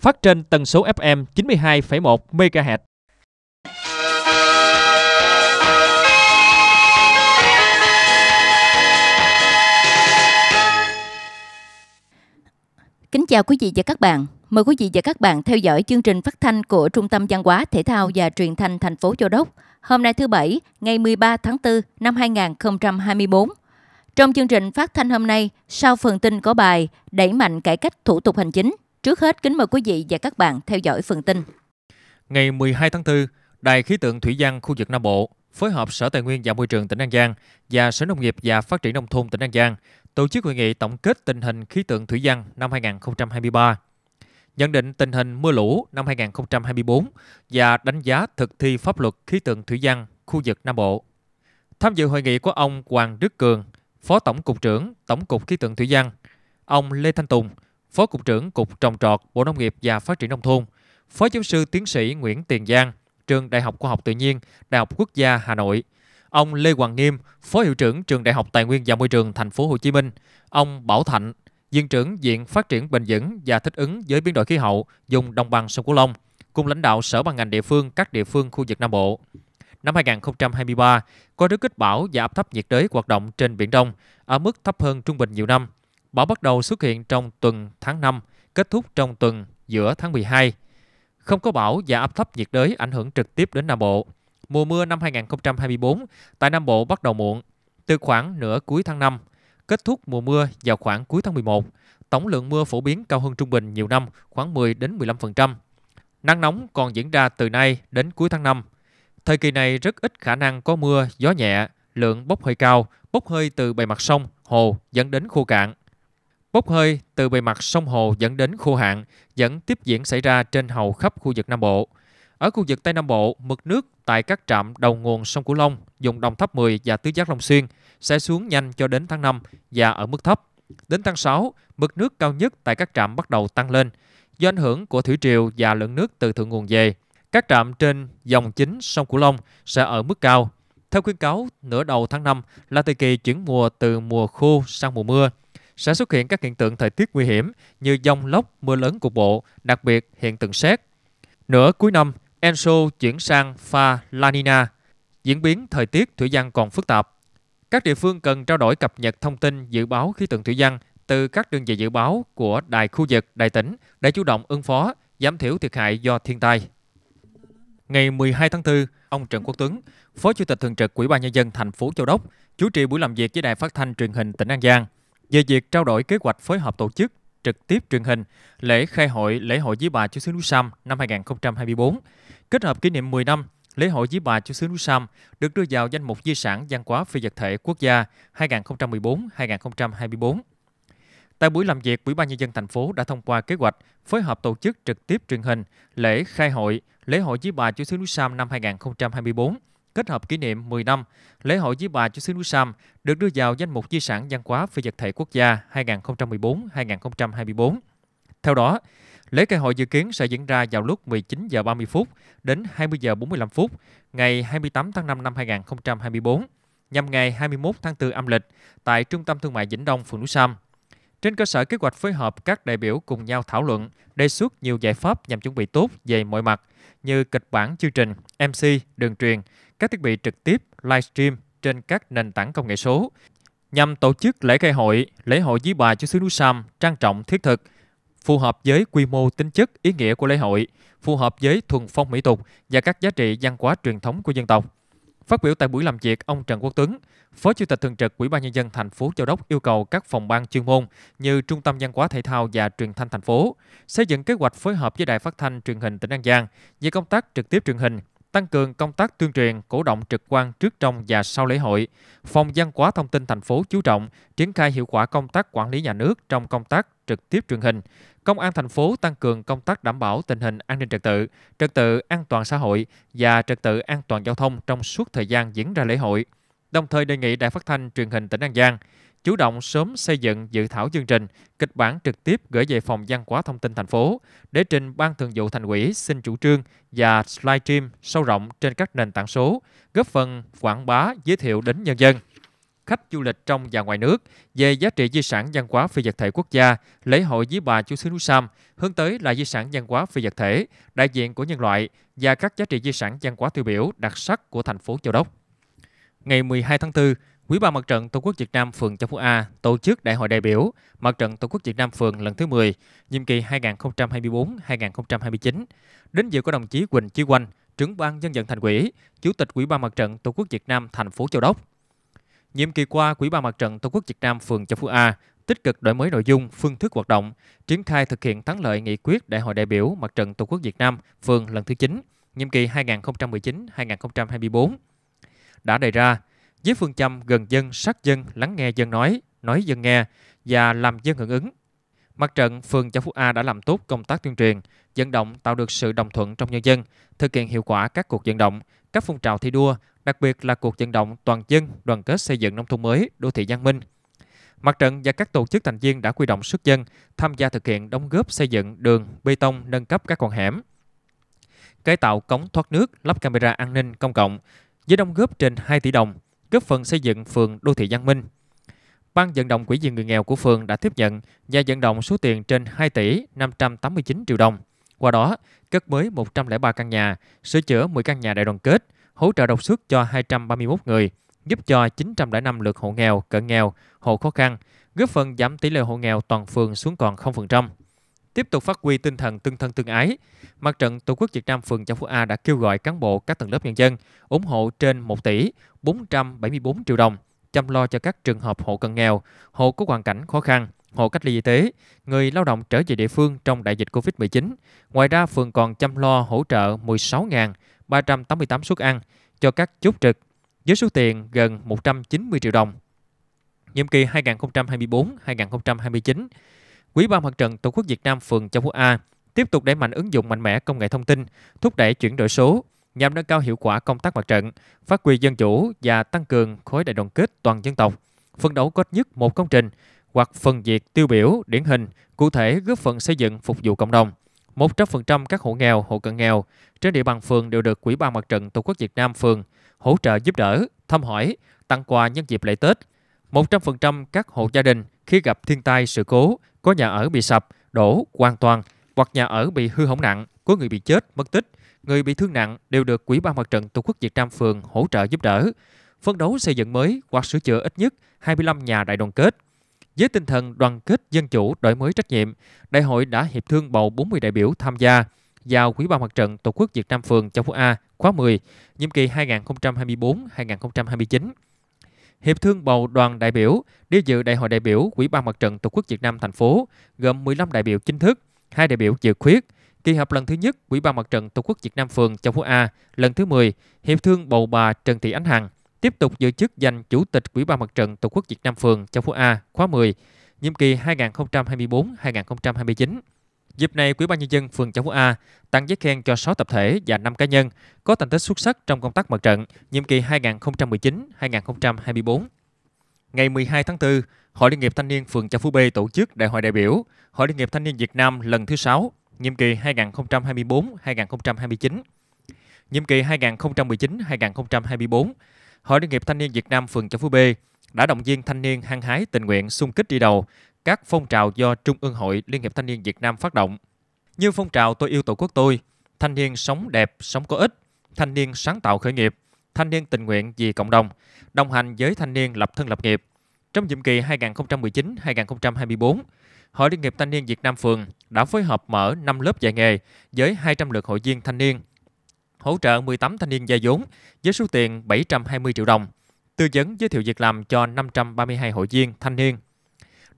phát trên tần số FM 92,1 MHz. Kính chào quý vị và các bạn. Mời quý vị và các bạn theo dõi chương trình phát thanh của Trung tâm Văn hóa, Thể thao và Truyền thanh thành phố Châu Đốc. Hôm nay thứ Bảy, ngày 13 tháng 4 năm 2024. Trong chương trình phát thanh hôm nay, sau phần tin có bài Đẩy mạnh cải cách thủ tục hành chính – Trước hết, kính mời quý vị và các bạn theo dõi phần tin. Ngày 12 tháng 4, Đài khí tượng thủy văn khu vực Nam Bộ phối hợp Sở Tài nguyên và Môi trường tỉnh An Giang và Sở Nông nghiệp và Phát triển nông thôn tỉnh An Giang tổ chức hội nghị tổng kết tình hình khí tượng thủy văn năm 2023. Nhận định tình hình mưa lũ năm 2024 và đánh giá thực thi pháp luật khí tượng thủy văn khu vực Nam Bộ. Tham dự hội nghị có ông Hoàng Đức Cường, Phó Tổng cục trưởng Tổng cục Khí tượng Thủy văn, ông Lê Thanh Tùng, Phó Cục trưởng Cục Trồng trọt Bộ Nông nghiệp và Phát triển Nông thôn, Phó Giáo sư Tiến sĩ Nguyễn Tiền Giang, Trường Đại học Khoa học Tự nhiên, Đại học Quốc gia Hà Nội, ông Lê Hoàng Nghiêm, Phó hiệu trưởng Trường Đại học Tài nguyên và Môi trường Thành phố Hồ Chí Minh, ông Bảo Thạnh, Viện trưởng Viện Phát triển Bền vững và Thích ứng với biến đổi khí hậu vùng đồng bằng sông Cửu Long, cùng lãnh đạo sở ban ngành địa phương các địa phương khu vực Nam Bộ. Năm 2023, có đứa kích bão và áp thấp nhiệt đới hoạt động trên Biển Đông ở mức thấp hơn trung bình nhiều năm Bão bắt đầu xuất hiện trong tuần tháng 5, kết thúc trong tuần giữa tháng 12. Không có bão và áp thấp nhiệt đới ảnh hưởng trực tiếp đến Nam Bộ. Mùa mưa năm 2024 tại Nam Bộ bắt đầu muộn, từ khoảng nửa cuối tháng 5, kết thúc mùa mưa vào khoảng cuối tháng 11. Tổng lượng mưa phổ biến cao hơn trung bình nhiều năm, khoảng 10 đến 15%. Nắng nóng còn diễn ra từ nay đến cuối tháng 5. Thời kỳ này rất ít khả năng có mưa, gió nhẹ, lượng bốc hơi cao, bốc hơi từ bề mặt sông, hồ dẫn đến khô cạn. Bốc hơi từ bề mặt sông Hồ dẫn đến khô hạn vẫn tiếp diễn xảy ra trên hầu khắp khu vực Nam Bộ. Ở khu vực Tây Nam Bộ, mực nước tại các trạm đầu nguồn sông Cửu Long, dùng đồng tháp 10 và tứ giác Long Xuyên sẽ xuống nhanh cho đến tháng 5 và ở mức thấp. Đến tháng 6, mực nước cao nhất tại các trạm bắt đầu tăng lên do ảnh hưởng của thủy triều và lượng nước từ thượng nguồn về. Các trạm trên dòng chính sông Cửu Long sẽ ở mức cao. Theo khuyến cáo, nửa đầu tháng 5 là thời kỳ chuyển mùa từ mùa khô sang mùa mưa sẽ xuất hiện các hiện tượng thời tiết nguy hiểm như dông lốc, mưa lớn cục bộ, đặc biệt hiện tượng xét. Nửa cuối năm, Enso chuyển sang pha La Nina. Diễn biến thời tiết thủy văn còn phức tạp. Các địa phương cần trao đổi cập nhật thông tin dự báo khí tượng thủy văn từ các đơn vị dự báo của đài khu vực, đài tỉnh để chủ động ứng phó, giảm thiểu thiệt hại do thiên tai. Ngày 12 tháng 4, ông Trần Quốc Tuấn, Phó Chủ tịch Thường trực Ủy ban Nhân dân thành phố Châu Đốc, chủ trì buổi làm việc với Đài Phát thanh Truyền hình tỉnh An Giang – về việc trao đổi kế hoạch phối hợp tổ chức trực tiếp truyền hình lễ khai hội lễ hội với bà Chúa xứ Núi Sam năm 2024, kết hợp kỷ niệm 10 năm lễ hội với bà Chúa xứ Núi Sam được đưa vào danh mục di sản văn hóa phi vật thể quốc gia 2014-2024. Tại buổi làm việc, Ủy ban nhân dân thành phố đã thông qua kế hoạch phối hợp tổ chức trực tiếp truyền hình lễ khai hội lễ hội với bà Chúa xứ Núi Sam năm 2024 kết hợp kỷ niệm 10 năm lễ hội với bà cho xứ núi Sam được đưa vào danh mục di sản văn hóa phi vật thể quốc gia 2014-2024. Theo đó, lễ khai hội dự kiến sẽ diễn ra vào lúc 19 giờ 30 phút đến 20 giờ 45 phút ngày 28 tháng 5 năm 2024 nhằm ngày 21 tháng 4 âm lịch tại Trung tâm Thương mại Vĩnh Đông, phường Núi Sam. Trên cơ sở kế hoạch phối hợp, các đại biểu cùng nhau thảo luận, đề xuất nhiều giải pháp nhằm chuẩn bị tốt về mọi mặt như kịch bản chương trình, MC, đường truyền, các thiết bị trực tiếp, livestream trên các nền tảng công nghệ số nhằm tổ chức lễ khai hội, lễ hội dưới bà Chúa xứ núi Sam trang trọng thiết thực, phù hợp với quy mô tính chất ý nghĩa của lễ hội, phù hợp với thuần phong mỹ tục và các giá trị văn hóa truyền thống của dân tộc. Phát biểu tại buổi làm việc, ông Trần Quốc Tuấn, Phó Chủ tịch thường trực Ủy ban nhân dân thành phố Châu Đốc yêu cầu các phòng ban chuyên môn như Trung tâm văn hóa thể thao và truyền thanh thành phố xây dựng kế hoạch phối hợp với Đài Phát thanh truyền hình tỉnh An Giang về công tác trực tiếp truyền hình tăng cường công tác tuyên truyền, cổ động trực quan trước trong và sau lễ hội. Phòng văn hóa thông tin thành phố chú trọng triển khai hiệu quả công tác quản lý nhà nước trong công tác trực tiếp truyền hình. Công an thành phố tăng cường công tác đảm bảo tình hình an ninh trật tự, trật tự an toàn xã hội và trật tự an toàn giao thông trong suốt thời gian diễn ra lễ hội. Đồng thời đề nghị Đài Phát thanh Truyền hình tỉnh An Giang chủ động sớm xây dựng dự thảo chương trình, kịch bản trực tiếp gửi về phòng văn hóa thông tin thành phố để trình ban thường vụ thành ủy xin chủ trương và livestream sâu rộng trên các nền tảng số, góp phần quảng bá giới thiệu đến nhân dân khách du lịch trong và ngoài nước về giá trị di sản văn hóa phi vật thể quốc gia, lễ hội với bà Chúa xứ núi Sam hướng tới là di sản văn hóa phi vật thể, đại diện của nhân loại và các giá trị di sản văn hóa tiêu biểu đặc sắc của thành phố Châu Đốc. Ngày 12 tháng 4, Quỹ ban mặt trận Tổ quốc Việt Nam phường Châu Phú A tổ chức Đại hội đại biểu Mặt trận Tổ quốc Việt Nam phường lần thứ 10, nhiệm kỳ 2024-2029. Đến dự có đồng chí Quỳnh Chí Quanh, trưởng ban dân vận thành ủy, chủ tịch quỹ ban Mặt trận Tổ quốc Việt Nam thành phố Châu Đốc. Nhiệm kỳ qua, quỹ ban Mặt trận Tổ quốc Việt Nam phường Châu Phú A tích cực đổi mới nội dung, phương thức hoạt động, triển khai thực hiện thắng lợi nghị quyết Đại hội đại biểu Mặt trận Tổ quốc Việt Nam phường lần thứ 9, nhiệm kỳ 2019-2024 đã đề ra với phương châm gần dân, sát dân, lắng nghe dân nói, nói dân nghe và làm dân hưởng ứng. Mặt trận phường Châu Phú A đã làm tốt công tác tuyên truyền, vận động tạo được sự đồng thuận trong nhân dân, thực hiện hiệu quả các cuộc vận động, các phong trào thi đua, đặc biệt là cuộc vận động toàn dân đoàn kết xây dựng nông thôn mới, đô thị văn minh. Mặt trận và các tổ chức thành viên đã quy động sức dân tham gia thực hiện đóng góp xây dựng đường, bê tông, nâng cấp các con hẻm, cải tạo cống thoát nước, lắp camera an ninh công cộng với đóng góp trên 2 tỷ đồng góp phần xây dựng phường đô thị văn minh. Ban vận động quỹ vì người nghèo của phường đã tiếp nhận và vận động số tiền trên 2 tỷ 589 triệu đồng. Qua đó, cất mới 103 căn nhà, sửa chữa 10 căn nhà đại đoàn kết, hỗ trợ độc xuất cho 231 người, giúp cho 905 lượt hộ nghèo, cận nghèo, hộ khó khăn, góp phần giảm tỷ lệ hộ nghèo toàn phường xuống còn 0% tiếp tục phát huy tinh thần tương thân tương ái. Mặt trận Tổ quốc Việt Nam phường Châu Phú A đã kêu gọi cán bộ các tầng lớp nhân dân ủng hộ trên 1 tỷ 474 triệu đồng chăm lo cho các trường hợp hộ cần nghèo, hộ có hoàn cảnh khó khăn, hộ cách ly y tế, người lao động trở về địa phương trong đại dịch Covid-19. Ngoài ra, phường còn chăm lo hỗ trợ 16.388 suất ăn cho các chốt trực với số tiền gần 190 triệu đồng. Nhiệm kỳ 2024-2029, Quỹ ban Mặt trận Tổ quốc Việt Nam phường Châu Phú A tiếp tục đẩy mạnh ứng dụng mạnh mẽ công nghệ thông tin, thúc đẩy chuyển đổi số nhằm nâng cao hiệu quả công tác mặt trận, phát huy dân chủ và tăng cường khối đại đoàn kết toàn dân tộc, phân đấu có nhất một công trình hoặc phần việc tiêu biểu điển hình cụ thể góp phần xây dựng phục vụ cộng đồng. 100% các hộ nghèo, hộ cận nghèo trên địa bàn phường đều được Quỹ ban Mặt trận Tổ quốc Việt Nam phường hỗ trợ giúp đỡ, thăm hỏi, tặng quà nhân dịp lễ Tết, 100% các hộ gia đình khi gặp thiên tai sự cố có nhà ở bị sập, đổ hoàn toàn hoặc nhà ở bị hư hỏng nặng, có người bị chết, mất tích, người bị thương nặng đều được Quỹ ban Mặt trận Tổ quốc Việt Nam phường hỗ trợ giúp đỡ, phấn đấu xây dựng mới hoặc sửa chữa ít nhất 25 nhà đại đoàn kết. Với tinh thần đoàn kết dân chủ, đổi mới trách nhiệm, đại hội đã hiệp thương bầu 40 đại biểu tham gia vào Quỹ ban Mặt trận Tổ quốc Việt Nam phường Châu Phú A khóa 10, nhiệm kỳ 2024-2029 Hiệp thương bầu đoàn đại biểu đi dự Đại hội đại biểu Ủy ban Mặt trận Tổ quốc Việt Nam thành phố gồm 15 đại biểu chính thức, 2 đại biểu dự khuyết. Kỳ họp lần thứ nhất Ủy ban Mặt trận Tổ quốc Việt Nam phường Châu Phú A lần thứ 10, hiệp thương bầu bà Trần Thị Ánh Hằng tiếp tục giữ chức danh Chủ tịch Ủy ban Mặt trận Tổ quốc Việt Nam phường Châu Phú A khóa 10, nhiệm kỳ 2024-2029. Dịp này, Ủy ban nhân dân phường Châu Phú A tặng giấy khen cho 6 tập thể và 5 cá nhân có thành tích xuất sắc trong công tác mặt trận nhiệm kỳ 2019-2024. Ngày 12 tháng 4, Hội Liên hiệp Thanh niên phường Châu Phú B tổ chức Đại hội đại biểu Hội Liên hiệp Thanh niên Việt Nam lần thứ 6, nhiệm kỳ 2024-2029. Nhiệm kỳ 2019-2024, Hội Liên hiệp Thanh niên Việt Nam phường Châu Phú B đã động viên thanh niên hăng hái tình nguyện xung kích đi đầu, các phong trào do Trung ương Hội Liên hiệp Thanh niên Việt Nam phát động, như phong trào Tôi yêu Tổ quốc tôi, Thanh niên sống đẹp, sống có ích, Thanh niên sáng tạo khởi nghiệp, Thanh niên tình nguyện vì cộng đồng, đồng hành với thanh niên lập thân lập nghiệp. Trong nhiệm kỳ 2019-2024, Hội Liên hiệp Thanh niên Việt Nam phường đã phối hợp mở 5 lớp dạy nghề với 200 lượt hội viên thanh niên, hỗ trợ 18 thanh niên gia vốn với số tiền 720 triệu đồng, tư vấn giới thiệu việc làm cho 532 hội viên thanh niên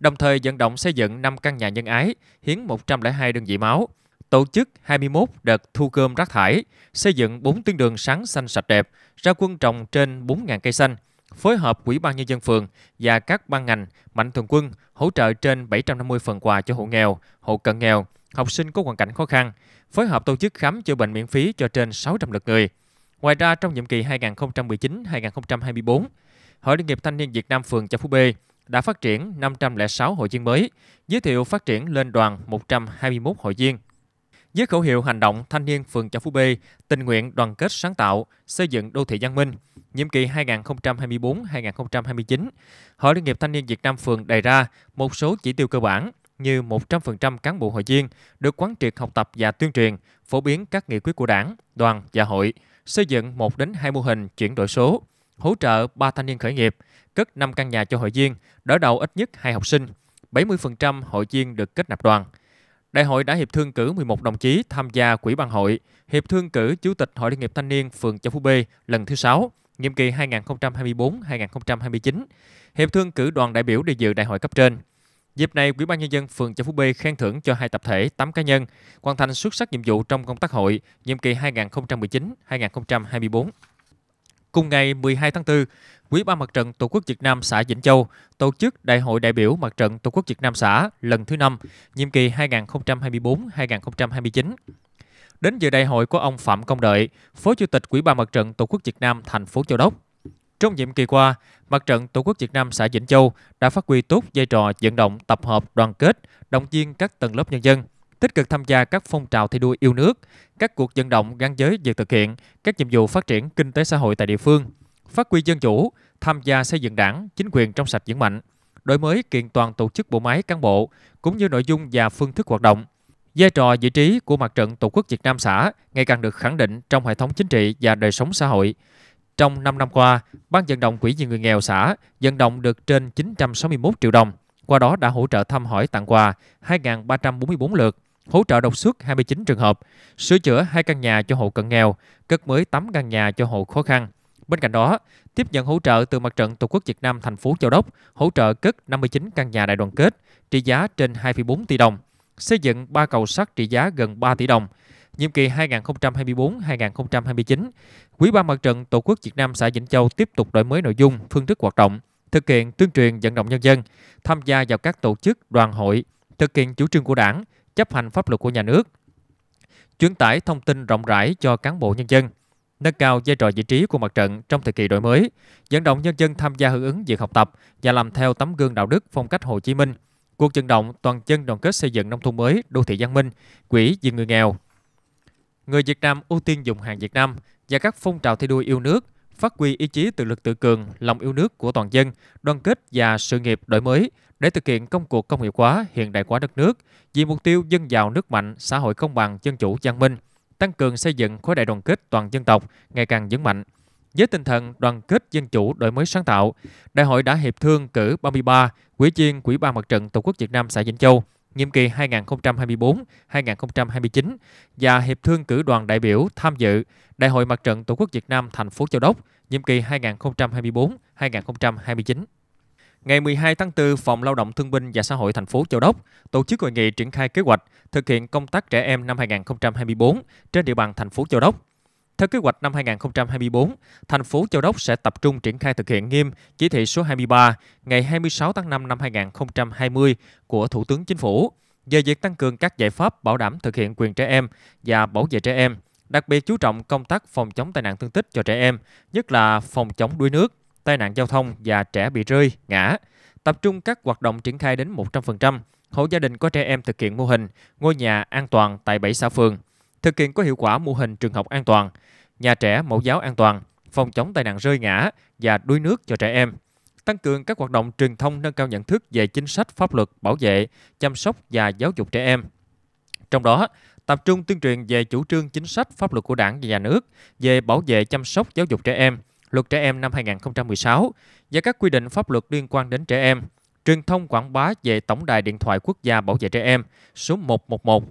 đồng thời vận động xây dựng 5 căn nhà nhân ái, hiến 102 đơn vị máu, tổ chức 21 đợt thu gom rác thải, xây dựng 4 tuyến đường sáng xanh sạch đẹp, ra quân trồng trên 4.000 cây xanh, phối hợp quỹ ban Nhân dân phường và các ban ngành, mạnh thường quân hỗ trợ trên 750 phần quà cho hộ nghèo, hộ cận nghèo, học sinh có hoàn cảnh khó khăn, phối hợp tổ chức khám chữa bệnh miễn phí cho trên 600 lượt người. Ngoài ra, trong nhiệm kỳ 2019-2024, Hội Liên nghiệp Thanh niên Việt Nam phường Chợ Phú B đã phát triển 506 hội viên mới, giới thiệu phát triển lên đoàn 121 hội viên. Với khẩu hiệu hành động thanh niên phường Châu Phú B, tình nguyện đoàn kết sáng tạo, xây dựng đô thị văn minh, nhiệm kỳ 2024-2029, Hội Liên hiệp Thanh niên Việt Nam phường đề ra một số chỉ tiêu cơ bản như 100% cán bộ hội viên được quán triệt học tập và tuyên truyền, phổ biến các nghị quyết của đảng, đoàn và hội, xây dựng 1 đến 2 mô hình chuyển đổi số, hỗ trợ 3 thanh niên khởi nghiệp – cất 5 căn nhà cho hội viên, đỡ đầu ít nhất 2 học sinh, 70% hội viên được kết nạp đoàn. Đại hội đã hiệp thương cử 11 đồng chí tham gia quỹ ban hội, hiệp thương cử Chủ tịch Hội Liên hiệp Thanh niên phường Châu Phú B lần thứ 6, nhiệm kỳ 2024-2029, hiệp thương cử đoàn đại biểu đi dự đại hội cấp trên. Dịp này, Ủy ban nhân dân phường Châu Phú B khen thưởng cho hai tập thể, 8 cá nhân hoàn thành xuất sắc nhiệm vụ trong công tác hội nhiệm kỳ 2019-2024. Cùng ngày 12 tháng 4, Quỹ ban Mặt trận Tổ quốc Việt Nam xã Vĩnh Châu tổ chức Đại hội đại biểu Mặt trận Tổ quốc Việt Nam xã lần thứ 5, nhiệm kỳ 2024-2029. Đến dự đại hội có ông Phạm Công Đợi, Phó Chủ tịch Quỹ ban Mặt trận Tổ quốc Việt Nam thành phố Châu Đốc. Trong nhiệm kỳ qua, Mặt trận Tổ quốc Việt Nam xã Vĩnh Châu đã phát huy tốt vai trò vận động tập hợp đoàn kết, động viên các tầng lớp nhân dân, tích cực tham gia các phong trào thi đua yêu nước, các cuộc vận động gắn giới việc thực hiện các nhiệm vụ phát triển kinh tế xã hội tại địa phương – phát huy dân chủ, tham gia xây dựng đảng, chính quyền trong sạch vững mạnh, đổi mới kiện toàn tổ chức bộ máy cán bộ, cũng như nội dung và phương thức hoạt động. Vai trò vị trí của mặt trận Tổ quốc Việt Nam xã ngày càng được khẳng định trong hệ thống chính trị và đời sống xã hội. Trong 5 năm qua, Ban vận động Quỹ vì người nghèo xã vận động được trên 961 triệu đồng, qua đó đã hỗ trợ thăm hỏi tặng quà 2.344 lượt, hỗ trợ độc xuất 29 trường hợp, sửa chữa hai căn nhà cho hộ cận nghèo, cất mới 8 căn nhà cho hộ khó khăn – Bên cạnh đó, tiếp nhận hỗ trợ từ mặt trận Tổ quốc Việt Nam thành phố Châu Đốc, hỗ trợ cất 59 căn nhà đại đoàn kết trị giá trên 2,4 tỷ đồng, xây dựng 3 cầu sắt trị giá gần 3 tỷ đồng. Nhiệm kỳ 2024-2029, Quỹ ban mặt trận Tổ quốc Việt Nam xã Vĩnh Châu tiếp tục đổi mới nội dung, phương thức hoạt động, thực hiện tuyên truyền vận động nhân dân tham gia vào các tổ chức, đoàn hội, thực hiện chủ trương của Đảng, chấp hành pháp luật của nhà nước, truyền tải thông tin rộng rãi cho cán bộ nhân dân, nâng cao vai trò vị trí của mặt trận trong thời kỳ đổi mới, dẫn động nhân dân tham gia hưởng ứng việc học tập và làm theo tấm gương đạo đức phong cách Hồ Chí Minh, cuộc vận động toàn dân đoàn kết xây dựng nông thôn mới, đô thị văn minh, quỹ vì người nghèo. Người Việt Nam ưu tiên dùng hàng Việt Nam và các phong trào thi đua yêu nước, phát huy ý chí tự lực tự cường, lòng yêu nước của toàn dân, đoàn kết và sự nghiệp đổi mới để thực hiện công cuộc công nghiệp hóa, hiện đại hóa đất nước vì mục tiêu dân giàu nước mạnh, xã hội công bằng, dân chủ, văn minh – tăng cường xây dựng khối đại đoàn kết toàn dân tộc ngày càng vững mạnh. Với tinh thần đoàn kết dân chủ đổi mới sáng tạo, Đại hội đã hiệp thương cử 33 quỹ viên Quỹ ban Mặt trận Tổ quốc Việt Nam xã Vĩnh Châu nhiệm kỳ 2024-2029 và hiệp thương cử đoàn đại biểu tham dự Đại hội Mặt trận Tổ quốc Việt Nam thành phố Châu Đốc nhiệm kỳ 2024-2029. Ngày 12 tháng 4, Phòng Lao động Thương binh và Xã hội thành phố Châu Đốc tổ chức hội nghị triển khai kế hoạch thực hiện công tác trẻ em năm 2024 trên địa bàn thành phố Châu Đốc. Theo kế hoạch năm 2024, thành phố Châu Đốc sẽ tập trung triển khai thực hiện nghiêm chỉ thị số 23 ngày 26 tháng 5 năm 2020 của Thủ tướng Chính phủ về việc tăng cường các giải pháp bảo đảm thực hiện quyền trẻ em và bảo vệ trẻ em, đặc biệt chú trọng công tác phòng chống tai nạn thương tích cho trẻ em, nhất là phòng chống đuối nước, tai nạn giao thông và trẻ bị rơi, ngã. Tập trung các hoạt động triển khai đến 100%, hộ gia đình có trẻ em thực hiện mô hình ngôi nhà an toàn tại 7 xã phường, thực hiện có hiệu quả mô hình trường học an toàn, nhà trẻ mẫu giáo an toàn, phòng chống tai nạn rơi ngã và đuối nước cho trẻ em tăng cường các hoạt động truyền thông nâng cao nhận thức về chính sách pháp luật bảo vệ, chăm sóc và giáo dục trẻ em. Trong đó, tập trung tuyên truyền về chủ trương chính sách pháp luật của Đảng và nhà nước về bảo vệ chăm sóc giáo dục trẻ em, Luật Trẻ Em năm 2016 và các quy định pháp luật liên quan đến trẻ em, truyền thông quảng bá về Tổng đài Điện thoại Quốc gia Bảo vệ Trẻ Em số 111,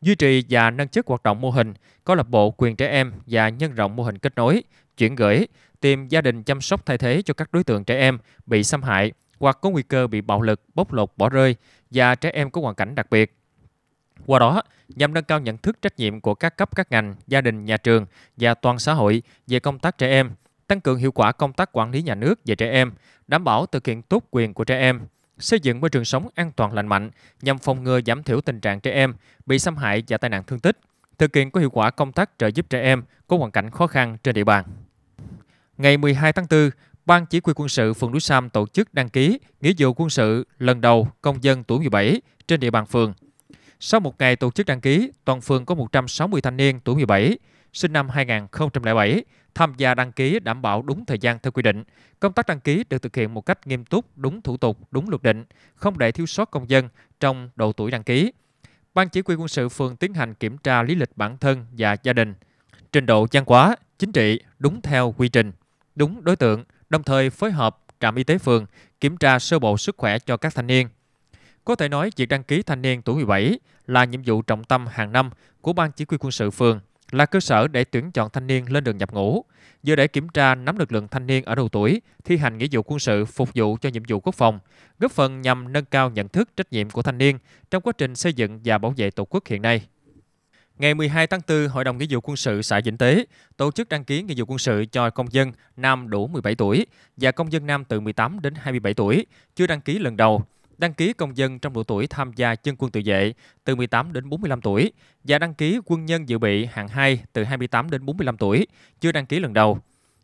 duy trì và nâng chất hoạt động mô hình, có lập bộ quyền trẻ em và nhân rộng mô hình kết nối, chuyển gửi, tìm gia đình chăm sóc thay thế cho các đối tượng trẻ em bị xâm hại hoặc có nguy cơ bị bạo lực, bóc lột, bỏ rơi và trẻ em có hoàn cảnh đặc biệt. Qua đó, nhằm nâng cao nhận thức trách nhiệm của các cấp các ngành, gia đình, nhà trường và toàn xã hội về công tác trẻ em, tăng cường hiệu quả công tác quản lý nhà nước về trẻ em, đảm bảo thực hiện tốt quyền của trẻ em, xây dựng môi trường sống an toàn lành mạnh nhằm phòng ngừa giảm thiểu tình trạng trẻ em bị xâm hại và tai nạn thương tích, thực hiện có hiệu quả công tác trợ giúp trẻ em có hoàn cảnh khó khăn trên địa bàn. Ngày 12 tháng 4, Ban Chỉ huy quân sự phường Núi Sam tổ chức đăng ký nghĩa vụ quân sự lần đầu công dân tuổi 17 trên địa bàn phường. Sau một ngày tổ chức đăng ký, toàn phường có 160 thanh niên tuổi 17 sinh năm 2007, tham gia đăng ký đảm bảo đúng thời gian theo quy định. Công tác đăng ký được thực hiện một cách nghiêm túc, đúng thủ tục, đúng luật định, không để thiếu sót công dân trong độ tuổi đăng ký. Ban chỉ huy quân sự phường tiến hành kiểm tra lý lịch bản thân và gia đình, trình độ văn hóa, chính trị đúng theo quy trình, đúng đối tượng, đồng thời phối hợp trạm y tế phường kiểm tra sơ bộ sức khỏe cho các thanh niên. Có thể nói, việc đăng ký thanh niên tuổi 17 là nhiệm vụ trọng tâm hàng năm của Ban Chỉ huy quân sự phường là cơ sở để tuyển chọn thanh niên lên đường nhập ngũ, vừa để kiểm tra nắm lực lượng thanh niên ở đầu tuổi thi hành nghĩa vụ quân sự phục vụ cho nhiệm vụ quốc phòng, góp phần nhằm nâng cao nhận thức trách nhiệm của thanh niên trong quá trình xây dựng và bảo vệ Tổ quốc hiện nay. Ngày 12 tháng 4, Hội đồng Nghĩa vụ quân sự xã Vĩnh Tế tổ chức đăng ký nghĩa vụ quân sự cho công dân nam đủ 17 tuổi và công dân nam từ 18 đến 27 tuổi chưa đăng ký lần đầu đăng ký công dân trong độ tuổi tham gia chân quân tự vệ từ 18 đến 45 tuổi và đăng ký quân nhân dự bị hạng 2 từ 28 đến 45 tuổi, chưa đăng ký lần đầu.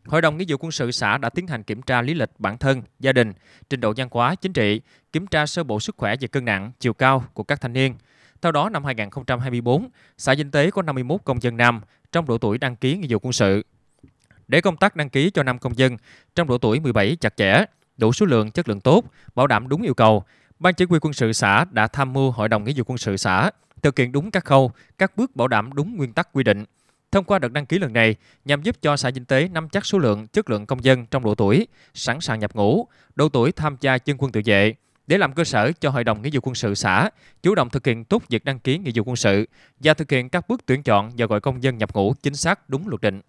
Hội đồng Nghĩa vụ quân sự xã đã tiến hành kiểm tra lý lịch bản thân, gia đình, trình độ văn hóa, chính trị, kiểm tra sơ bộ sức khỏe và cân nặng, chiều cao của các thanh niên. Theo đó, năm 2024, xã Vinh Tế có 51 công dân nam trong độ tuổi đăng ký nghĩa vụ quân sự. Để công tác đăng ký cho năm công dân trong độ tuổi 17 chặt chẽ, đủ số lượng chất lượng tốt, bảo đảm đúng yêu cầu, Ban chỉ huy quân sự xã đã tham mưu Hội đồng Nghĩa vụ quân sự xã thực hiện đúng các khâu, các bước bảo đảm đúng nguyên tắc quy định. Thông qua đợt đăng ký lần này nhằm giúp cho xã Vinh Tế nắm chắc số lượng, chất lượng công dân trong độ tuổi, sẵn sàng nhập ngũ, độ tuổi tham gia dân quân tự vệ, để làm cơ sở cho Hội đồng Nghĩa vụ quân sự xã chủ động thực hiện tốt việc đăng ký nghĩa vụ quân sự và thực hiện các bước tuyển chọn và gọi công dân nhập ngũ chính xác đúng luật định.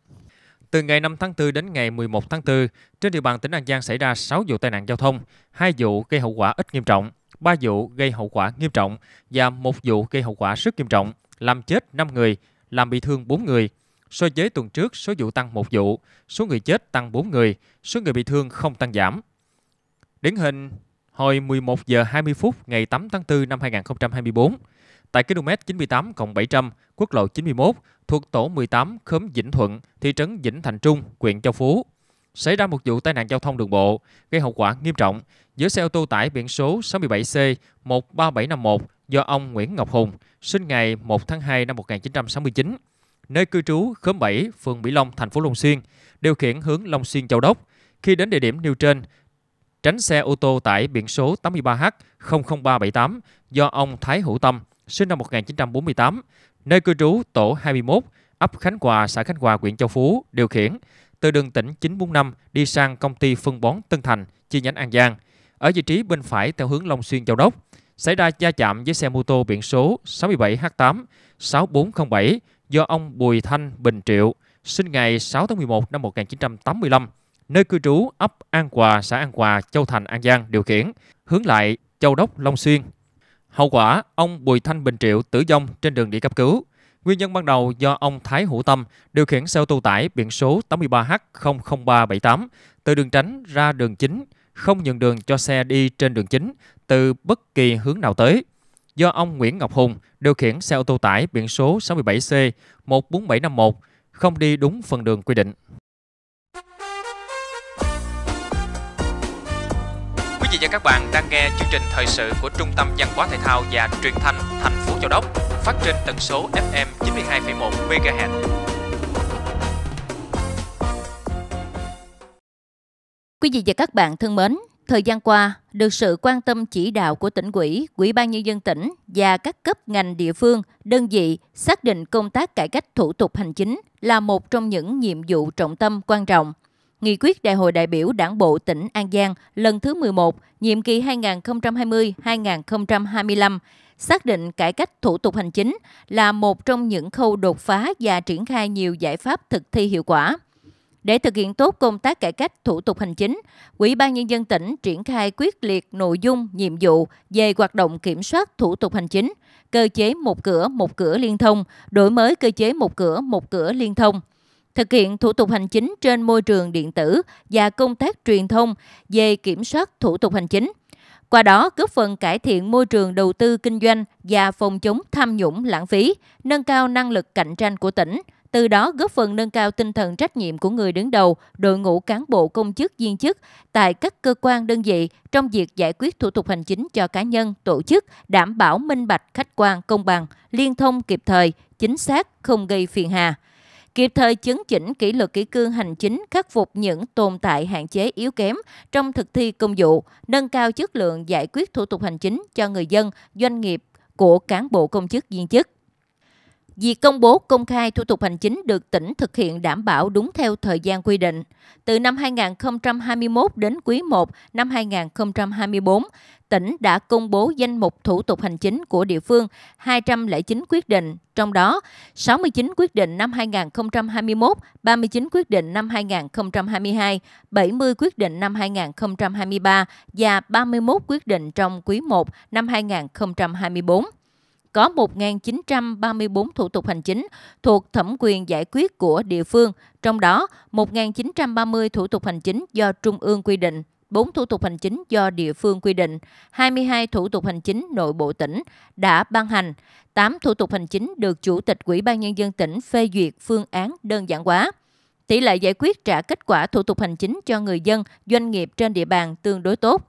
Từ ngày 5 tháng 4 đến ngày 11 tháng 4, trên địa bàn tỉnh An Giang xảy ra 6 vụ tai nạn giao thông, 2 vụ gây hậu quả ít nghiêm trọng, 3 vụ gây hậu quả nghiêm trọng và một vụ gây hậu quả rất nghiêm trọng, làm chết 5 người, làm bị thương 4 người. So với tuần trước, số vụ tăng 1 vụ, số người chết tăng 4 người, số người bị thương không tăng giảm. Điển hình, hồi 11 giờ 20 phút ngày 8 tháng 4 năm 2024, tại km 98 700, quốc lộ 91 thuộc tổ 18 khóm Vĩnh Thuận, thị trấn Vĩnh Thành Trung, huyện Châu Phú, xảy ra một vụ tai nạn giao thông đường bộ gây hậu quả nghiêm trọng giữa xe ô tô tải biển số 67C13751 do ông Nguyễn Ngọc Hùng, sinh ngày 1 tháng 2 năm 1969, nơi cư trú khóm 7, phường Mỹ Long, thành phố Long Xuyên, điều khiển hướng Long Xuyên Châu Đốc. Khi đến địa điểm nêu trên, tránh xe ô tô tải biển số 83H00378 do ông Thái Hữu Tâm, sinh năm 1948, nơi cư trú tổ 21, ấp Khánh Hòa, xã Khánh Hòa, huyện Châu Phú, điều khiển từ đường tỉnh 945 đi sang công ty phân bón Tân Thành, chi nhánh An Giang, ở vị trí bên phải theo hướng Long Xuyên Châu Đốc, xảy ra va chạm với xe mô tô biển số 67H8 6407 do ông Bùi Thanh Bình Triệu, sinh ngày 6 tháng 11 năm 1985, nơi cư trú ấp An Hòa, xã An Hòa, Châu Thành, An Giang điều khiển, hướng lại Châu Đốc, Long Xuyên. Hậu quả, ông Bùi Thanh Bình Triệu tử vong trên đường đi cấp cứu. Nguyên nhân ban đầu do ông Thái Hữu Tâm điều khiển xe ô tô tải biển số 83H00378 từ đường tránh ra đường chính, không nhường đường cho xe đi trên đường chính từ bất kỳ hướng nào tới. Do ông Nguyễn Ngọc Hùng điều khiển xe ô tô tải biển số 67C14751 không đi đúng phần đường quy định. và các bạn đang nghe chương trình thời sự của Trung tâm Văn hóa Thể thao và Truyền thanh thành phố Châu Đốc phát trên tần số FM 92,1 MHz. Quý vị và các bạn thân mến, thời gian qua, được sự quan tâm chỉ đạo của tỉnh ủy, ủy ban nhân dân tỉnh và các cấp ngành địa phương, đơn vị xác định công tác cải cách thủ tục hành chính là một trong những nhiệm vụ trọng tâm quan trọng – Nghị quyết Đại hội đại biểu Đảng bộ tỉnh An Giang lần thứ 11, nhiệm kỳ 2020-2025 xác định cải cách thủ tục hành chính là một trong những khâu đột phá và triển khai nhiều giải pháp thực thi hiệu quả. Để thực hiện tốt công tác cải cách thủ tục hành chính, Ủy ban nhân dân tỉnh triển khai quyết liệt nội dung, nhiệm vụ về hoạt động kiểm soát thủ tục hành chính, cơ chế một cửa một cửa liên thông, đổi mới cơ chế một cửa một cửa liên thông, thực hiện thủ tục hành chính trên môi trường điện tử và công tác truyền thông về kiểm soát thủ tục hành chính. Qua đó góp phần cải thiện môi trường đầu tư kinh doanh và phòng chống tham nhũng lãng phí, nâng cao năng lực cạnh tranh của tỉnh, từ đó góp phần nâng cao tinh thần trách nhiệm của người đứng đầu, đội ngũ cán bộ công chức viên chức tại các cơ quan đơn vị trong việc giải quyết thủ tục hành chính cho cá nhân, tổ chức, đảm bảo minh bạch, khách quan, công bằng, liên thông kịp thời, chính xác, không gây phiền hà kịp thời chấn chỉnh kỷ luật kỷ cương hành chính khắc phục những tồn tại hạn chế yếu kém trong thực thi công vụ, nâng cao chất lượng giải quyết thủ tục hành chính cho người dân, doanh nghiệp của cán bộ công chức viên chức. Việc công bố công khai thủ tục hành chính được tỉnh thực hiện đảm bảo đúng theo thời gian quy định. Từ năm 2021 đến quý 1 năm 2024, tỉnh đã công bố danh mục thủ tục hành chính của địa phương 209 quyết định, trong đó 69 quyết định năm 2021, 39 quyết định năm 2022, 70 quyết định năm 2023 và 31 quyết định trong quý 1 năm 2024 có 1.934 thủ tục hành chính thuộc thẩm quyền giải quyết của địa phương, trong đó 1.930 thủ tục hành chính do Trung ương quy định, 4 thủ tục hành chính do địa phương quy định, 22 thủ tục hành chính nội bộ tỉnh đã ban hành, 8 thủ tục hành chính được Chủ tịch Ủy ban Nhân dân tỉnh phê duyệt phương án đơn giản hóa. Tỷ lệ giải quyết trả kết quả thủ tục hành chính cho người dân, doanh nghiệp trên địa bàn tương đối tốt.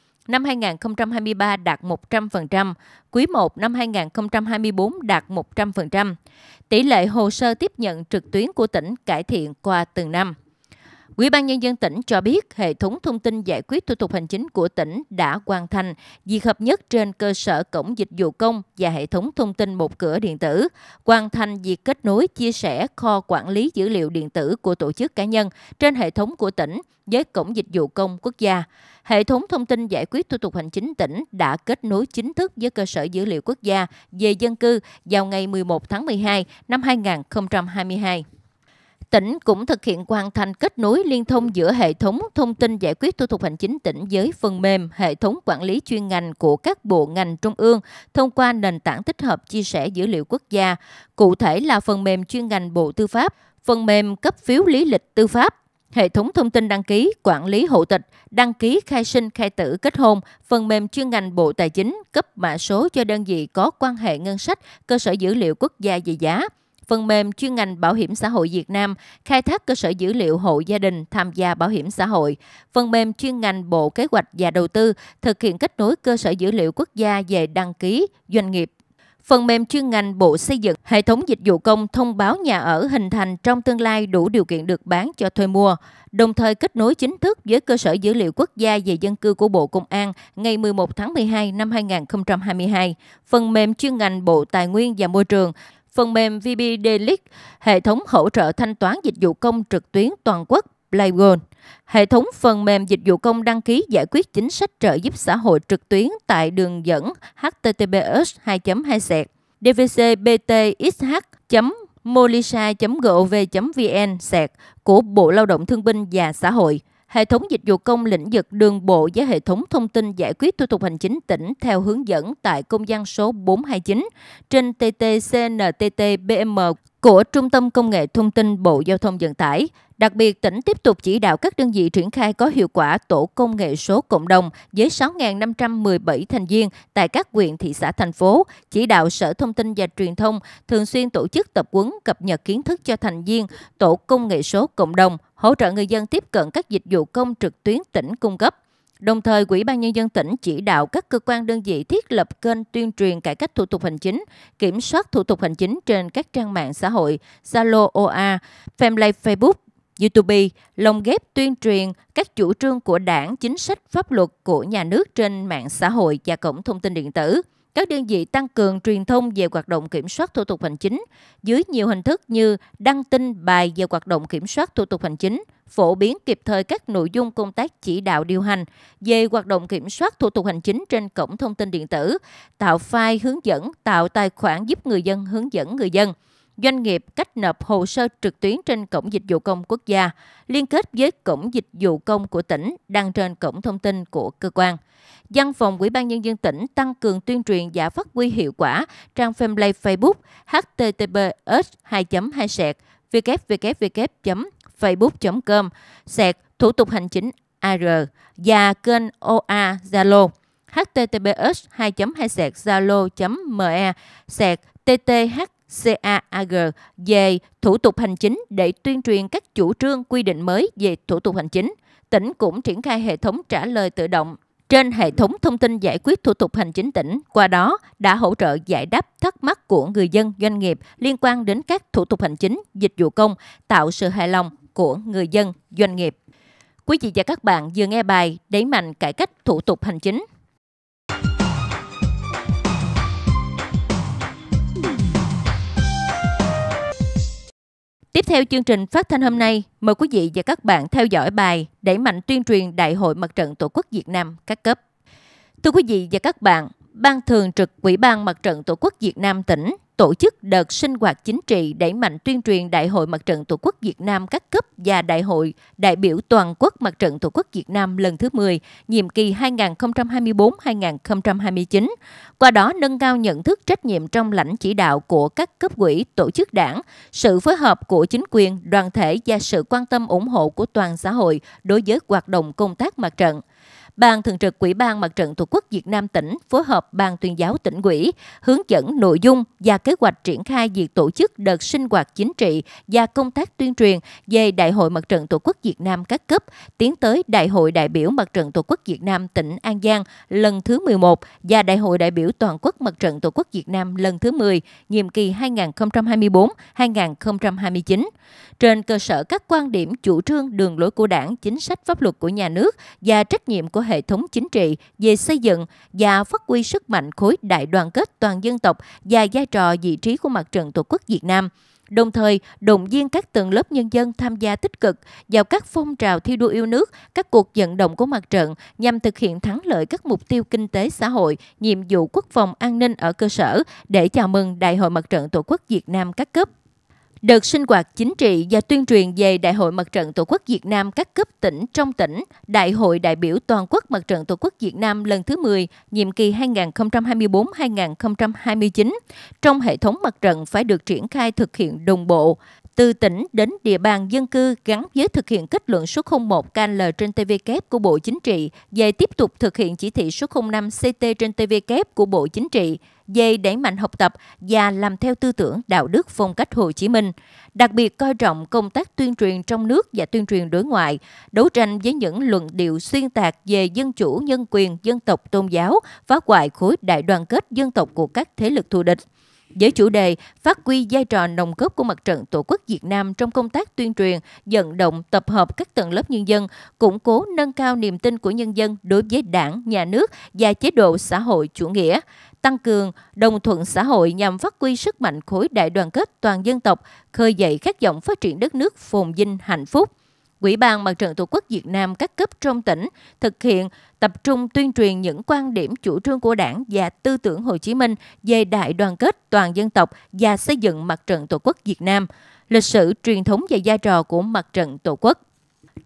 năm 2023 đạt 100%, quý 1 năm 2024 đạt 100%. Tỷ lệ hồ sơ tiếp nhận trực tuyến của tỉnh cải thiện qua từng năm. Ủy ban Nhân dân tỉnh cho biết hệ thống thông tin giải quyết thủ tục hành chính của tỉnh đã hoàn thành, việc hợp nhất trên cơ sở cổng dịch vụ công và hệ thống thông tin một cửa điện tử, hoàn thành việc kết nối chia sẻ kho quản lý dữ liệu điện tử của tổ chức cá nhân trên hệ thống của tỉnh với cổng dịch vụ công quốc gia. Hệ thống thông tin giải quyết thủ tục hành chính tỉnh đã kết nối chính thức với cơ sở dữ liệu quốc gia về dân cư vào ngày 11 tháng 12 năm 2022. Tỉnh cũng thực hiện hoàn thành kết nối liên thông giữa hệ thống thông tin giải quyết thủ tục hành chính tỉnh với phần mềm hệ thống quản lý chuyên ngành của các bộ ngành trung ương thông qua nền tảng tích hợp chia sẻ dữ liệu quốc gia, cụ thể là phần mềm chuyên ngành Bộ Tư pháp, phần mềm cấp phiếu lý lịch tư pháp, hệ thống thông tin đăng ký, quản lý hộ tịch, đăng ký khai sinh, khai tử, kết hôn, phần mềm chuyên ngành Bộ Tài chính cấp mã số cho đơn vị có quan hệ ngân sách, cơ sở dữ liệu quốc gia về giá, phần mềm chuyên ngành Bảo hiểm xã hội Việt Nam khai thác cơ sở dữ liệu hộ gia đình tham gia bảo hiểm xã hội, phần mềm chuyên ngành Bộ Kế hoạch và Đầu tư thực hiện kết nối cơ sở dữ liệu quốc gia về đăng ký doanh nghiệp Phần mềm chuyên ngành Bộ Xây dựng, hệ thống dịch vụ công thông báo nhà ở hình thành trong tương lai đủ điều kiện được bán cho thuê mua, đồng thời kết nối chính thức với cơ sở dữ liệu quốc gia về dân cư của Bộ Công an ngày 11 tháng 12 năm 2022. Phần mềm chuyên ngành Bộ Tài nguyên và Môi trường phần mềm VB Delic, hệ thống hỗ trợ thanh toán dịch vụ công trực tuyến toàn quốc Playgon, hệ thống phần mềm dịch vụ công đăng ký giải quyết chính sách trợ giúp xã hội trực tuyến tại đường dẫn https 2 2 dvcbtxh molisa gov vn của Bộ Lao động Thương binh và Xã hội hệ thống dịch vụ công lĩnh vực đường bộ với hệ thống thông tin giải quyết thủ tục hành chính tỉnh theo hướng dẫn tại công gian số 429 trên TTCNTT-BM của Trung tâm Công nghệ Thông tin Bộ Giao thông Vận tải. Đặc biệt, tỉnh tiếp tục chỉ đạo các đơn vị triển khai có hiệu quả tổ công nghệ số cộng đồng với 6.517 thành viên tại các huyện, thị xã, thành phố, chỉ đạo Sở Thông tin và Truyền thông thường xuyên tổ chức tập huấn cập nhật kiến thức cho thành viên tổ công nghệ số cộng đồng hỗ trợ người dân tiếp cận các dịch vụ công trực tuyến tỉnh cung cấp. Đồng thời, quỹ ban Nhân dân tỉnh chỉ đạo các cơ quan đơn vị thiết lập kênh tuyên truyền cải cách thủ tục hành chính, kiểm soát thủ tục hành chính trên các trang mạng xã hội, Zalo OA, Fanpage Facebook, YouTube, lồng ghép tuyên truyền các chủ trương của đảng, chính sách, pháp luật của nhà nước trên mạng xã hội và cổng thông tin điện tử các đơn vị tăng cường truyền thông về hoạt động kiểm soát thủ tục hành chính dưới nhiều hình thức như đăng tin bài về hoạt động kiểm soát thủ tục hành chính, phổ biến kịp thời các nội dung công tác chỉ đạo điều hành về hoạt động kiểm soát thủ tục hành chính trên cổng thông tin điện tử, tạo file hướng dẫn, tạo tài khoản giúp người dân hướng dẫn người dân doanh nghiệp cách nộp hồ sơ trực tuyến trên Cổng Dịch vụ Công Quốc gia, liên kết với Cổng Dịch vụ Công của tỉnh đăng trên Cổng Thông tin của cơ quan. Văn phòng Ủy ban Nhân dân tỉnh tăng cường tuyên truyền và phát huy hiệu quả trang fanpage Facebook https 2 2 sẹt www facebook com sẹt thủ tục hành chính AR và kênh OA Zalo https 2 2 sẹt zalo me sẹt tth CAAG về thủ tục hành chính để tuyên truyền các chủ trương quy định mới về thủ tục hành chính. Tỉnh cũng triển khai hệ thống trả lời tự động trên hệ thống thông tin giải quyết thủ tục hành chính tỉnh, qua đó đã hỗ trợ giải đáp thắc mắc của người dân, doanh nghiệp liên quan đến các thủ tục hành chính, dịch vụ công, tạo sự hài lòng của người dân, doanh nghiệp. Quý vị và các bạn vừa nghe bài Đẩy mạnh cải cách thủ tục hành chính Tiếp theo chương trình phát thanh hôm nay, mời quý vị và các bạn theo dõi bài Đẩy mạnh tuyên truyền Đại hội Mặt trận Tổ quốc Việt Nam các cấp. Thưa quý vị và các bạn, Ban Thường trực Quỹ ban Mặt trận Tổ quốc Việt Nam tỉnh tổ chức đợt sinh hoạt chính trị đẩy mạnh tuyên truyền Đại hội Mặt trận Tổ quốc Việt Nam các cấp và Đại hội đại biểu toàn quốc Mặt trận Tổ quốc Việt Nam lần thứ 10, nhiệm kỳ 2024-2029. Qua đó nâng cao nhận thức trách nhiệm trong lãnh chỉ đạo của các cấp quỹ, tổ chức đảng, sự phối hợp của chính quyền, đoàn thể và sự quan tâm ủng hộ của toàn xã hội đối với hoạt động công tác mặt trận. Ban Thường trực quỹ ban Mặt trận Tổ quốc Việt Nam tỉnh phối hợp Ban tuyên giáo tỉnh quỹ hướng dẫn nội dung và kế hoạch triển khai việc tổ chức đợt sinh hoạt chính trị và công tác tuyên truyền về Đại hội Mặt trận Tổ quốc Việt Nam các cấp tiến tới Đại hội đại biểu Mặt trận Tổ quốc Việt Nam tỉnh An Giang lần thứ 11 và Đại hội đại biểu toàn quốc Mặt trận Tổ quốc Việt Nam lần thứ 10, nhiệm kỳ 2024-2029. Trên cơ sở các quan điểm chủ trương đường lối của Đảng, chính sách pháp luật của nhà nước và trách nhiệm của của hệ thống chính trị về xây dựng và phát huy sức mạnh khối đại đoàn kết toàn dân tộc và vai trò vị trí của mặt trận Tổ quốc Việt Nam đồng thời động viên các tầng lớp nhân dân tham gia tích cực vào các phong trào thi đua yêu nước, các cuộc vận động của mặt trận nhằm thực hiện thắng lợi các mục tiêu kinh tế xã hội, nhiệm vụ quốc phòng an ninh ở cơ sở để chào mừng Đại hội Mặt trận Tổ quốc Việt Nam các cấp. Đợt sinh hoạt chính trị và tuyên truyền về Đại hội Mặt trận Tổ quốc Việt Nam các cấp tỉnh trong tỉnh, Đại hội đại biểu toàn quốc Mặt trận Tổ quốc Việt Nam lần thứ 10, nhiệm kỳ 2024-2029 trong hệ thống mặt trận phải được triển khai thực hiện đồng bộ, từ tỉnh đến địa bàn dân cư gắn với thực hiện kết luận số 01 KL trên TVK của Bộ Chính trị về tiếp tục thực hiện chỉ thị số 05 CT trên TVK của Bộ Chính trị về đẩy mạnh học tập và làm theo tư tưởng đạo đức phong cách Hồ Chí Minh, đặc biệt coi trọng công tác tuyên truyền trong nước và tuyên truyền đối ngoại, đấu tranh với những luận điệu xuyên tạc về dân chủ, nhân quyền, dân tộc, tôn giáo, phá hoại khối đại đoàn kết dân tộc của các thế lực thù địch với chủ đề phát huy vai trò nồng cốt của mặt trận Tổ quốc Việt Nam trong công tác tuyên truyền, vận động, tập hợp các tầng lớp nhân dân, củng cố nâng cao niềm tin của nhân dân đối với đảng, nhà nước và chế độ xã hội chủ nghĩa, tăng cường đồng thuận xã hội nhằm phát huy sức mạnh khối đại đoàn kết toàn dân tộc, khơi dậy khát vọng phát triển đất nước phồn vinh hạnh phúc. Quỹ ban Mặt trận Tổ quốc Việt Nam các cấp trong tỉnh thực hiện tập trung tuyên truyền những quan điểm chủ trương của Đảng và tư tưởng Hồ Chí Minh về đại đoàn kết toàn dân tộc và xây dựng Mặt trận Tổ quốc Việt Nam, lịch sử truyền thống và vai trò của Mặt trận Tổ quốc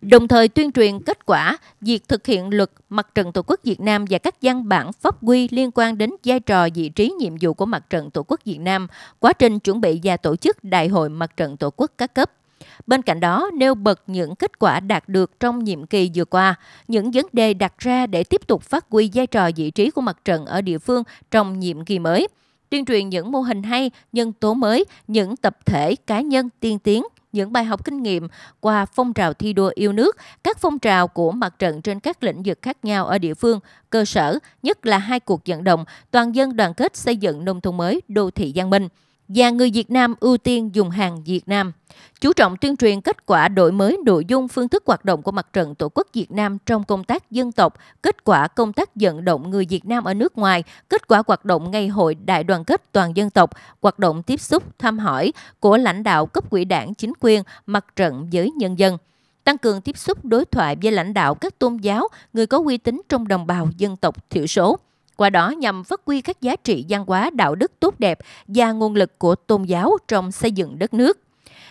đồng thời tuyên truyền kết quả việc thực hiện luật mặt trận tổ quốc Việt Nam và các văn bản pháp quy liên quan đến vai trò vị trí nhiệm vụ của mặt trận tổ quốc Việt Nam, quá trình chuẩn bị và tổ chức đại hội mặt trận tổ quốc các cấp Bên cạnh đó, nêu bật những kết quả đạt được trong nhiệm kỳ vừa qua, những vấn đề đặt ra để tiếp tục phát huy vai trò vị trí của mặt trận ở địa phương trong nhiệm kỳ mới, tuyên truyền những mô hình hay, nhân tố mới, những tập thể cá nhân tiên tiến những bài học kinh nghiệm qua phong trào thi đua yêu nước, các phong trào của mặt trận trên các lĩnh vực khác nhau ở địa phương, cơ sở, nhất là hai cuộc vận động toàn dân đoàn kết xây dựng nông thôn mới, đô thị Giang Minh – và người Việt Nam ưu tiên dùng hàng Việt Nam. Chú trọng tuyên truyền kết quả đổi mới nội dung phương thức hoạt động của mặt trận Tổ quốc Việt Nam trong công tác dân tộc, kết quả công tác vận động người Việt Nam ở nước ngoài, kết quả hoạt động ngày hội đại đoàn kết toàn dân tộc, hoạt động tiếp xúc, thăm hỏi của lãnh đạo cấp quỹ đảng chính quyền, mặt trận với nhân dân tăng cường tiếp xúc đối thoại với lãnh đạo các tôn giáo, người có uy tín trong đồng bào dân tộc thiểu số, qua đó nhằm phát huy các giá trị văn hóa đạo đức tốt đẹp và nguồn lực của tôn giáo trong xây dựng đất nước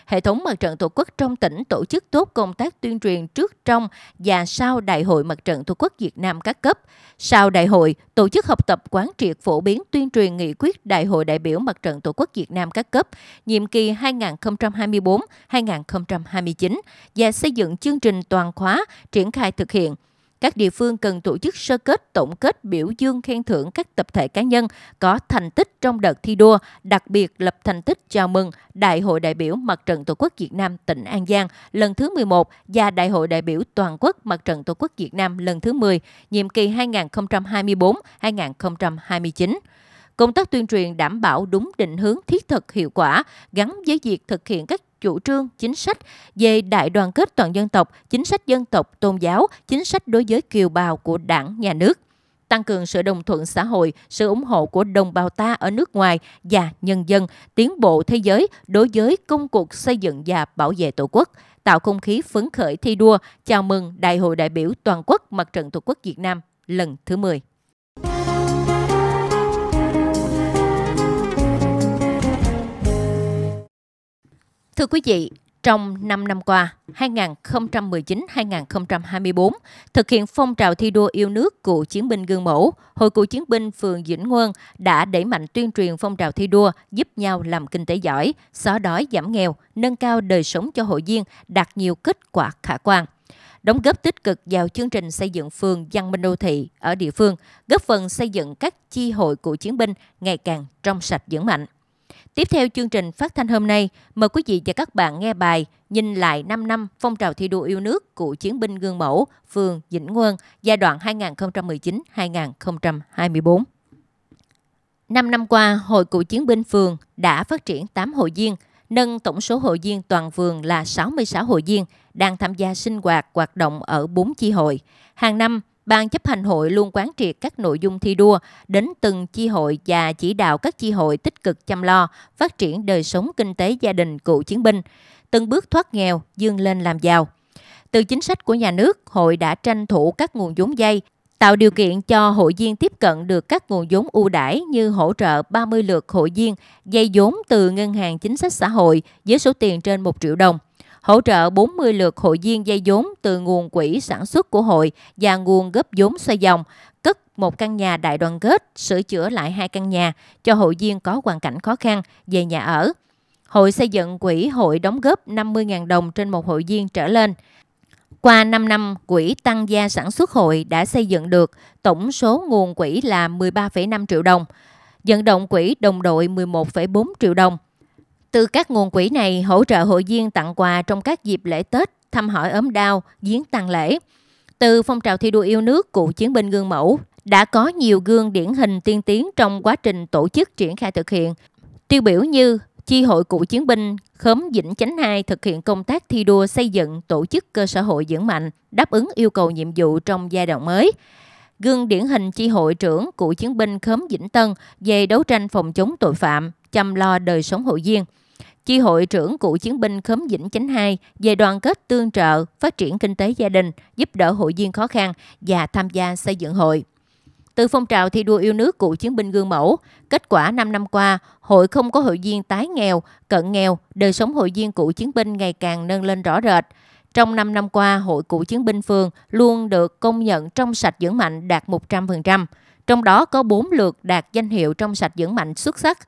hệ thống mặt trận tổ quốc trong tỉnh tổ chức tốt công tác tuyên truyền trước trong và sau đại hội mặt trận tổ quốc việt nam các cấp sau đại hội tổ chức học tập quán triệt phổ biến tuyên truyền nghị quyết đại hội đại biểu mặt trận tổ quốc việt nam các cấp nhiệm kỳ 2024-2029 và xây dựng chương trình toàn khóa triển khai thực hiện các địa phương cần tổ chức sơ kết tổng kết biểu dương khen thưởng các tập thể cá nhân có thành tích trong đợt thi đua, đặc biệt lập thành tích chào mừng Đại hội đại biểu Mặt trận Tổ quốc Việt Nam tỉnh An Giang lần thứ 11 và Đại hội đại biểu toàn quốc Mặt trận Tổ quốc Việt Nam lần thứ 10, nhiệm kỳ 2024-2029 công tác tuyên truyền đảm bảo đúng định hướng thiết thực hiệu quả gắn với việc thực hiện các chủ trương, chính sách về đại đoàn kết toàn dân tộc, chính sách dân tộc, tôn giáo, chính sách đối với kiều bào của đảng, nhà nước tăng cường sự đồng thuận xã hội, sự ủng hộ của đồng bào ta ở nước ngoài và nhân dân, tiến bộ thế giới đối với công cuộc xây dựng và bảo vệ Tổ quốc, tạo không khí phấn khởi thi đua, chào mừng Đại hội đại biểu toàn quốc Mặt trận Tổ quốc Việt Nam lần thứ 10. Thưa quý vị, trong 5 năm qua, 2019-2024, thực hiện phong trào thi đua yêu nước của chiến binh gương mẫu, Hội cựu chiến binh phường Vĩnh Nguân đã đẩy mạnh tuyên truyền phong trào thi đua giúp nhau làm kinh tế giỏi, xóa đói giảm nghèo, nâng cao đời sống cho hội viên, đạt nhiều kết quả khả quan đóng góp tích cực vào chương trình xây dựng phường văn minh đô thị ở địa phương, góp phần xây dựng các chi hội cựu chiến binh ngày càng trong sạch vững mạnh. Tiếp theo chương trình phát thanh hôm nay, mời quý vị và các bạn nghe bài Nhìn lại 5 năm phong trào thi đua yêu nước của chiến binh gương mẫu phường Vĩnh Quân giai đoạn 2019-2024. Năm năm qua, Hội Cựu Chiến binh phường đã phát triển 8 hội viên, nâng tổng số hội viên toàn phường là 66 hội viên đang tham gia sinh hoạt hoạt động ở 4 chi hội. Hàng năm, Ban chấp hành hội luôn quán triệt các nội dung thi đua đến từng chi hội và chỉ đạo các chi hội tích cực chăm lo, phát triển đời sống kinh tế gia đình cựu chiến binh, từng bước thoát nghèo, dương lên làm giàu. Từ chính sách của nhà nước, hội đã tranh thủ các nguồn vốn dây, tạo điều kiện cho hội viên tiếp cận được các nguồn vốn ưu đãi như hỗ trợ 30 lượt hội viên dây vốn từ Ngân hàng Chính sách Xã hội với số tiền trên 1 triệu đồng, hỗ trợ 40 lượt hội viên dây vốn từ nguồn quỹ sản xuất của hội và nguồn góp vốn xoay dòng, cất một căn nhà đại đoàn kết, sửa chữa lại hai căn nhà cho hội viên có hoàn cảnh khó khăn về nhà ở. Hội xây dựng quỹ hội đóng góp 50.000 đồng trên một hội viên trở lên. Qua 5 năm, quỹ tăng gia sản xuất hội đã xây dựng được tổng số nguồn quỹ là 13,5 triệu đồng, vận động quỹ đồng đội 11,4 triệu đồng. Từ các nguồn quỹ này hỗ trợ hội viên tặng quà trong các dịp lễ Tết, thăm hỏi ốm đau, viếng tăng lễ. Từ phong trào thi đua yêu nước của chiến binh gương mẫu, đã có nhiều gương điển hình tiên tiến trong quá trình tổ chức triển khai thực hiện. Tiêu biểu như Chi hội cựu chiến binh khóm Vĩnh Chánh 2 thực hiện công tác thi đua xây dựng tổ chức cơ sở hội vững mạnh, đáp ứng yêu cầu nhiệm vụ trong giai đoạn mới. Gương điển hình chi hội trưởng cựu chiến binh khóm Vĩnh Tân về đấu tranh phòng chống tội phạm, chăm lo đời sống hội viên. Chi hội trưởng cựu chiến binh khóm Vĩnh Chánh 2 về đoàn kết tương trợ, phát triển kinh tế gia đình, giúp đỡ hội viên khó khăn và tham gia xây dựng hội. Từ phong trào thi đua yêu nước cựu chiến binh gương mẫu, kết quả 5 năm qua, hội không có hội viên tái nghèo, cận nghèo, đời sống hội viên cựu chiến binh ngày càng nâng lên rõ rệt. Trong 5 năm qua, Hội Cựu chiến binh phường luôn được công nhận trong sạch dưỡng mạnh đạt 100%, trong đó có 4 lượt đạt danh hiệu trong sạch dưỡng mạnh xuất sắc,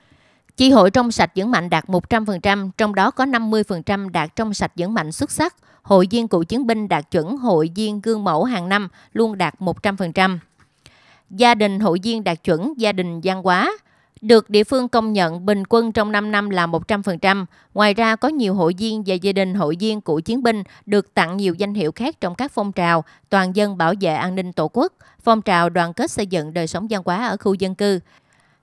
Chi hội trong sạch dưỡng mạnh đạt 100%, trong đó có 50% đạt trong sạch dưỡng mạnh xuất sắc. Hội viên cựu chiến binh đạt chuẩn hội viên gương mẫu hàng năm luôn đạt 100%. Gia đình hội viên đạt chuẩn gia đình văn hóa, được địa phương công nhận bình quân trong 5 năm là 100%. Ngoài ra có nhiều hội viên và gia đình hội viên cựu chiến binh được tặng nhiều danh hiệu khác trong các phong trào toàn dân bảo vệ an ninh tổ quốc, phong trào đoàn kết xây dựng đời sống văn hóa ở khu dân cư.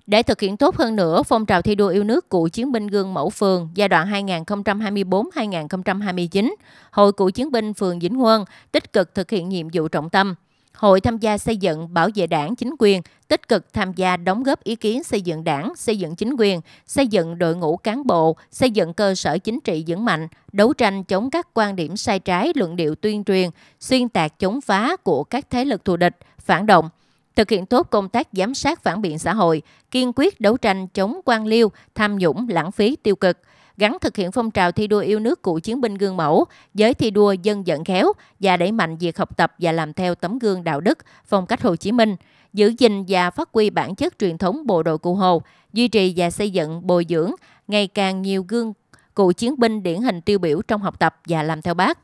Để thực hiện tốt hơn nữa phong trào thi đua yêu nước của chiến binh gương mẫu phường giai đoạn 2024-2029, Hội cựu chiến binh phường Vĩnh Huân tích cực thực hiện nhiệm vụ trọng tâm. Hội tham gia xây dựng bảo vệ đảng chính quyền, tích cực tham gia đóng góp ý kiến xây dựng đảng, xây dựng chính quyền, xây dựng đội ngũ cán bộ, xây dựng cơ sở chính trị vững mạnh, đấu tranh chống các quan điểm sai trái, luận điệu tuyên truyền, xuyên tạc chống phá của các thế lực thù địch, phản động – thực hiện tốt công tác giám sát phản biện xã hội, kiên quyết đấu tranh chống quan liêu, tham nhũng, lãng phí, tiêu cực, gắn thực hiện phong trào thi đua yêu nước của chiến binh gương mẫu, giới thi đua dân dẫn khéo và đẩy mạnh việc học tập và làm theo tấm gương đạo đức, phong cách Hồ Chí Minh, giữ gìn và phát huy bản chất truyền thống bộ đội cụ Hồ, duy trì và xây dựng bồi dưỡng ngày càng nhiều gương cụ chiến binh điển hình tiêu biểu trong học tập và làm theo bác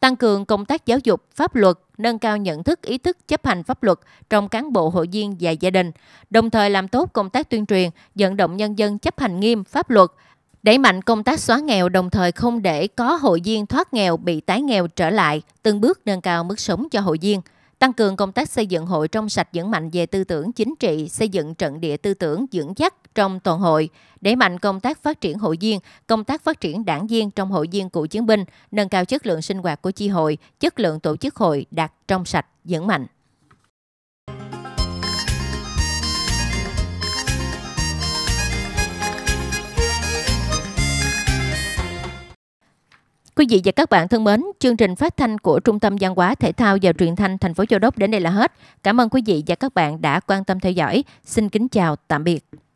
tăng cường công tác giáo dục, pháp luật, nâng cao nhận thức, ý thức chấp hành pháp luật trong cán bộ hội viên và gia đình, đồng thời làm tốt công tác tuyên truyền, vận động nhân dân chấp hành nghiêm pháp luật, đẩy mạnh công tác xóa nghèo đồng thời không để có hội viên thoát nghèo bị tái nghèo trở lại, từng bước nâng cao mức sống cho hội viên – tăng cường công tác xây dựng hội trong sạch vững mạnh về tư tưởng chính trị, xây dựng trận địa tư tưởng vững chắc trong toàn hội, đẩy mạnh công tác phát triển hội viên, công tác phát triển đảng viên trong hội viên cựu chiến binh, nâng cao chất lượng sinh hoạt của chi hội, chất lượng tổ chức hội đạt trong sạch vững mạnh. Quý vị và các bạn thân mến, chương trình phát thanh của Trung tâm Văn hóa Thể thao và Truyền thanh thành phố Châu Đốc đến đây là hết. Cảm ơn quý vị và các bạn đã quan tâm theo dõi. Xin kính chào, tạm biệt.